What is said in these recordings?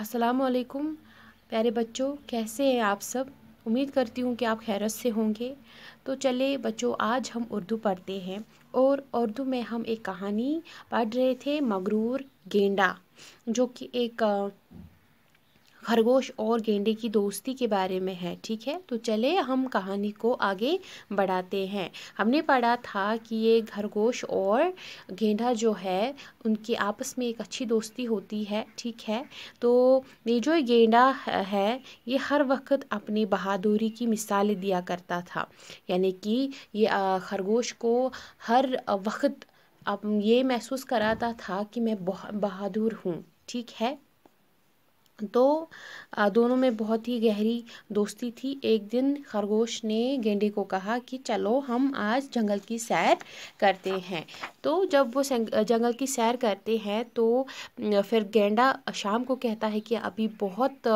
असलकुम प्यारे बच्चों कैसे हैं आप सब उम्मीद करती हूँ कि आप खैरत से होंगे तो चले बच्चों आज हम उर्दू पढ़ते हैं और उर्दू में हम एक कहानी पढ़ रहे थे मगरूर गेंडा जो कि एक खरगोश और गेंडे की दोस्ती के बारे में है ठीक है तो चले हम कहानी को आगे बढ़ाते हैं हमने पढ़ा था कि ये खरगोश और गेंडा जो है उनकी आपस में एक अच्छी दोस्ती होती है ठीक है तो ये जो गेंडा है ये हर वक्त अपनी बहादुरी की मिसाल दिया करता था यानी कि ये खरगोश को हर वक्त अब ये महसूस कराता था कि मैं बहादुर हूँ ठीक है तो दोनों में बहुत ही गहरी दोस्ती थी एक दिन खरगोश ने गेंडे को कहा कि चलो हम आज जंगल की सैर करते हैं तो जब वो जंगल की सैर करते हैं तो फिर गेंडा शाम को कहता है कि अभी बहुत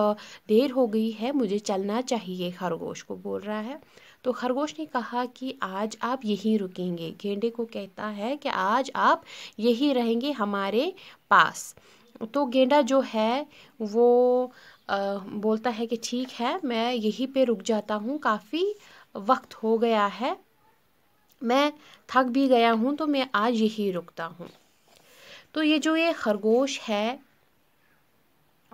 देर हो गई है मुझे चलना चाहिए खरगोश को बोल रहा है तो खरगोश ने कहा कि आज आप यहीं रुकेंगे गेंडे को कहता है कि आज आप यहीं रहेंगे हमारे पास तो गेंडा जो है वो आ, बोलता है कि ठीक है मैं यहीं पे रुक जाता हूँ काफ़ी वक्त हो गया है मैं थक भी गया हूँ तो मैं आज यहीं रुकता हूँ तो ये जो ये खरगोश है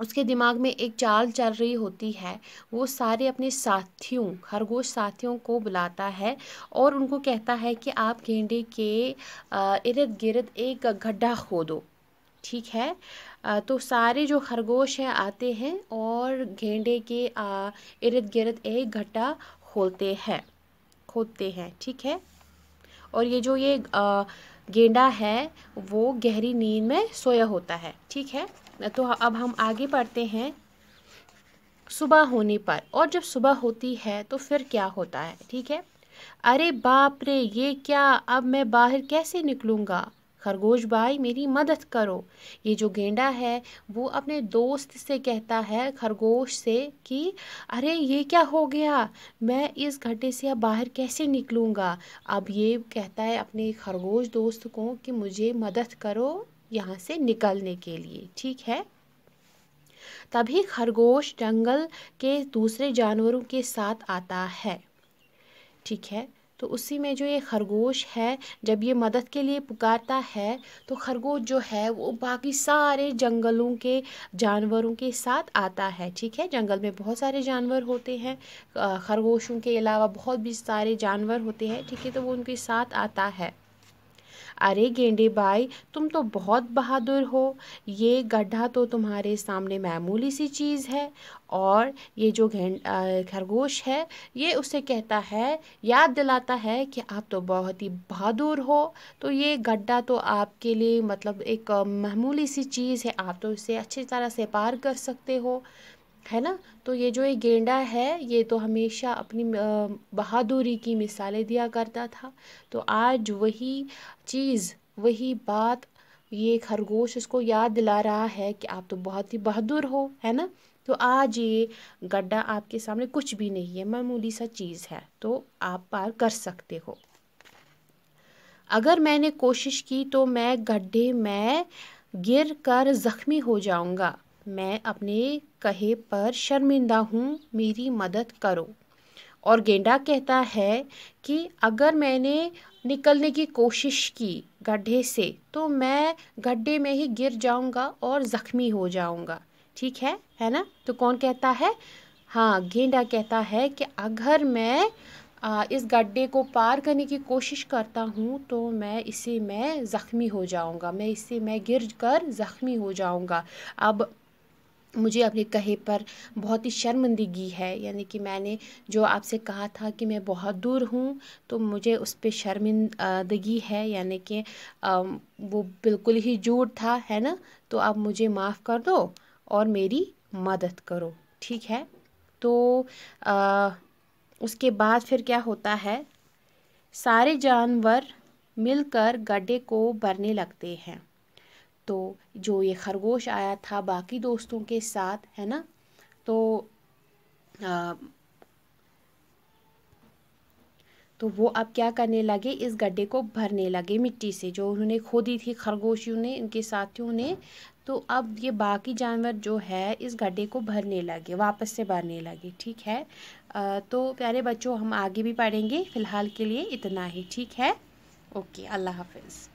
उसके दिमाग में एक चाल चल रही होती है वो सारे अपने साथियों खरगोश साथियों को बुलाता है और उनको कहता है कि आप गेंडे के इर्द गिर्द एक गड्ढा खोदो ठीक है आ, तो सारे जो खरगोश हैं आते हैं और गेंडे के इर्द गिर्द एक घटा खोलते हैं खोदते हैं ठीक है और ये जो ये आ, गेंडा है वो गहरी नींद में सोया होता है ठीक है तो अब हम आगे बढ़ते हैं सुबह होने पर और जब सुबह होती है तो फिर क्या होता है ठीक है अरे बाप रे ये क्या अब मैं बाहर कैसे निकलूँगा खरगोश भाई मेरी मदद करो ये जो गेंडा है वो अपने दोस्त से कहता है खरगोश से कि अरे ये क्या हो गया मैं इस घटे से अब बाहर कैसे निकलूँगा अब ये कहता है अपने खरगोश दोस्त को कि मुझे मदद करो यहाँ से निकलने के लिए ठीक है तभी खरगोश जंगल के दूसरे जानवरों के साथ आता है ठीक है तो उसी में जो ये खरगोश है जब ये मदद के लिए पुकारता है तो खरगोश जो है वो बाकी सारे जंगलों के जानवरों के साथ आता है ठीक है जंगल में बहुत सारे जानवर होते हैं खरगोशों के अलावा बहुत भी सारे जानवर होते हैं ठीक है तो वो उनके साथ आता है अरे गेंडे भाई तुम तो बहुत बहादुर हो ये गड्ढा तो तुम्हारे सामने मामूली सी चीज़ है और ये जो खरगोश है ये उसे कहता है याद दिलाता है कि आप तो बहुत ही बहादुर हो तो ये गड्ढा तो आपके लिए मतलब एक मामूली सी चीज़ है आप तो इसे अच्छी तरह से पार कर सकते हो है ना तो ये जो ये गेंडा है ये तो हमेशा अपनी बहादुरी की मिसालें दिया करता था तो आज वही चीज़ वही बात ये खरगोश उसको याद दिला रहा है कि आप तो बहुत ही बहादुर हो है ना तो आज ये गड्ढा आपके सामने कुछ भी नहीं है मामूली सा चीज़ है तो आप पार कर सकते हो अगर मैंने कोशिश की तो मैं गड्ढे में गिर कर ज़ख्मी हो जाऊंगा मैं अपने कहे पर शर्मिंदा हूँ मेरी मदद करो और गेंडा कहता है कि अगर मैंने निकलने की कोशिश की गड्ढे से तो मैं गड्ढे में ही गिर जाऊंगा और ज़ख्मी हो जाऊंगा ठीक है है ना तो कौन कहता है हाँ गेंडा कहता है कि अगर मैं आ, इस गड्ढे को पार करने की कोशिश करता हूँ तो मैं इसे मैं ज़ख्मी हो जाऊँगा मैं इससे मैं गिर कर ज़ख्मी हो जाऊँगा अब मुझे अपने कहे पर बहुत ही शर्मिंदगी है यानी कि मैंने जो आपसे कहा था कि मैं बहुत दूर हूँ तो मुझे उस पर शर्मिंदगी है यानी कि वो बिल्कुल ही झूठ था है ना तो आप मुझे माफ़ कर दो और मेरी मदद करो ठीक है तो आ, उसके बाद फिर क्या होता है सारे जानवर मिलकर गड्ढे को भरने लगते हैं तो जो ये खरगोश आया था बाकी दोस्तों के साथ है ना तो आ, तो वो अब क्या करने लगे इस गड्ढे को भरने लगे मिट्टी से जो उन्होंने खोदी थी खरगोशियों ने इनके साथियों ने तो अब ये बाकी जानवर जो है इस गड्ढे को भरने लगे वापस से भरने लगे ठीक है आ, तो प्यारे बच्चों हम आगे भी पढ़ेंगे फ़िलहाल के लिए इतना ही ठीक है ओके अल्लाह हाफिज़